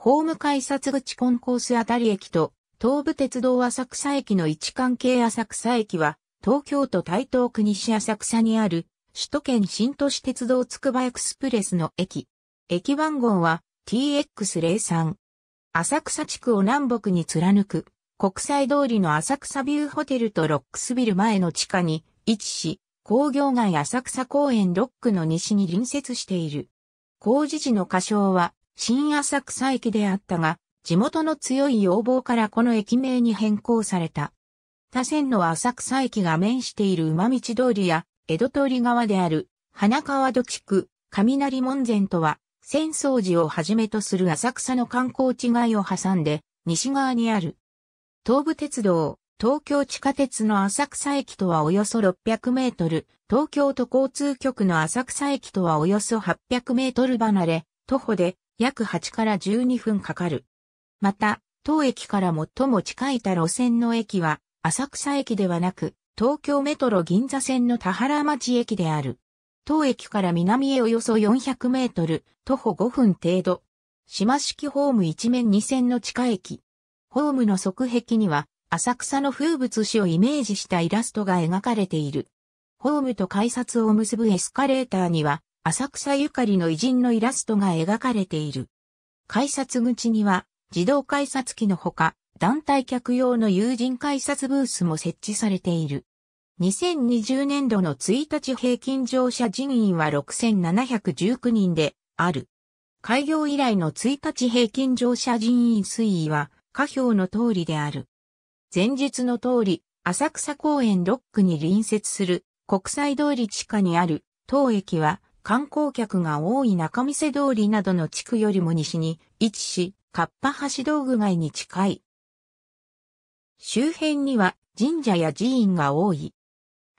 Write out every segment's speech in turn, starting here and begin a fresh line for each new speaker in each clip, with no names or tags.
ホーム改札口コンコースあたり駅と、東武鉄道浅草駅の位置関係浅草駅は、東京都台東区西浅草にある、首都圏新都市鉄道つくばエクスプレスの駅。駅番号は TX03。浅草地区を南北に貫く、国際通りの浅草ビューホテルとロックスビル前の地下に位置し、工業街浅草公園ロックの西に隣接している。工事時の仮称は、新浅草駅であったが、地元の強い要望からこの駅名に変更された。他線の浅草駅が面している馬道通りや、江戸通り側である、花川戸地区、雷門前とは、浅草寺をはじめとする浅草の観光地街を挟んで、西側にある。東武鉄道、東京地下鉄の浅草駅とはおよそ600メートル、東京都交通局の浅草駅とはおよそ800メートル離れ、徒歩で約8から12分かかる。また、当駅から最も近いた路線の駅は、浅草駅ではなく、東京メトロ銀座線の田原町駅である。当駅から南へおよそ400メートル、徒歩5分程度。島式ホーム一面2線の地下駅。ホームの側壁には、浅草の風物詩をイメージしたイラストが描かれている。ホームと改札を結ぶエスカレーターには、浅草ゆかりの偉人のイラストが描かれている。改札口には、自動改札機のほか、団体客用の友人改札ブースも設置されている。2020年度の1日平均乗車人員は6719人である。開業以来の1日平均乗車人員推移は下表の通りである。前日の通り、浅草公園6区に隣接する国際通り地下にある当駅は観光客が多い中見世通りなどの地区よりも西に位置し、カッパ橋道具街に近い。周辺には神社や寺院が多い。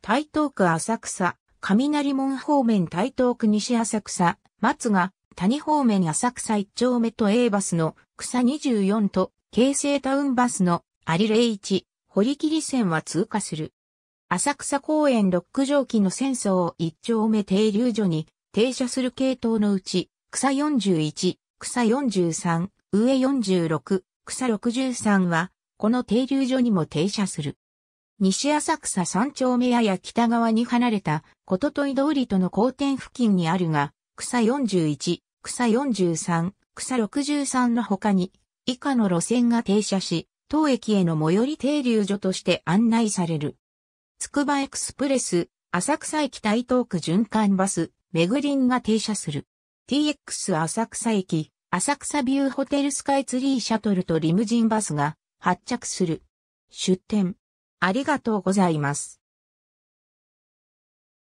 台東区浅草、雷門方面台東区西浅草、松が谷方面浅草一丁目と A バスの草24と京成タウンバスの有礼一、堀切線は通過する。浅草公園ロック蒸気の浅草を一丁目停留所に停車する系統のうち、草41、草43、上46、草63は、この停留所にも停車する。西浅草三丁目やや北側に離れた、こととい通りとの交点付近にあるが、草41、草43、草63の他に、以下の路線が停車し、当駅への最寄り停留所として案内される。つくばエクスプレス、浅草駅台東区循環バス、メグリンが停車する。TX 浅草駅、浅草ビューホテルスカイツリーシャトルとリムジンバスが発着する。出店。ありがとうございます。